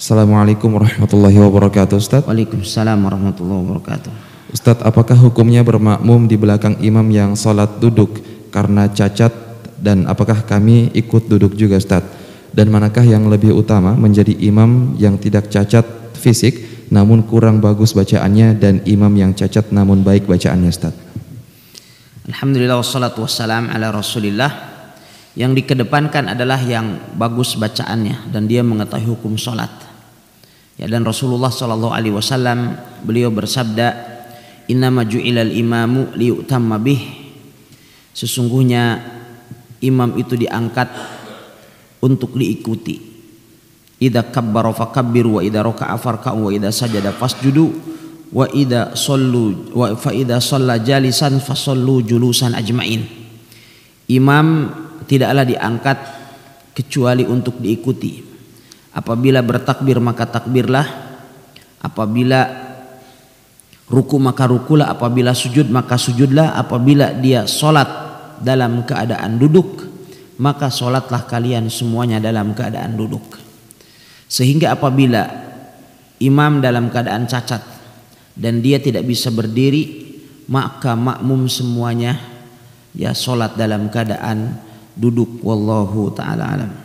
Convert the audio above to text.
Assalamualaikum warahmatullahi wabarakatuh Ustaz Waalaikumsalam warahmatullahi wabarakatuh Ustaz apakah hukumnya bermakmum di belakang imam yang sholat duduk karena cacat dan apakah kami ikut duduk juga Ustaz dan manakah yang lebih utama menjadi imam yang tidak cacat fisik namun kurang bagus bacaannya dan imam yang cacat namun baik bacaannya Ustaz Alhamdulillah wassalatu wassalam ala rasulillah yang dikedepankan adalah yang bagus bacaannya dan dia mengetahui hukum sholat ya, dan Rasulullah Shallallahu Alaihi Wasallam beliau bersabda inna ju'ilal imamu liyutamma bih Sesungguhnya imam itu diangkat untuk diikuti Ida kabbara fakabbir wa ida roka'a farka'u wa ida sajada fasjudu Wa ida sallu wa fa ida salla jalisan fasallu julusan ajmain Imam tidaklah diangkat kecuali untuk diikuti Apabila bertakbir maka takbirlah. Apabila ruku maka rukulah. Apabila sujud maka sujudlah. Apabila dia solat dalam keadaan duduk maka solatlah kalian semuanya dalam keadaan duduk. Sehingga apabila imam dalam keadaan cacat dan dia tidak bisa berdiri maka makmum semuanya ya solat dalam keadaan duduk wallahu taala alam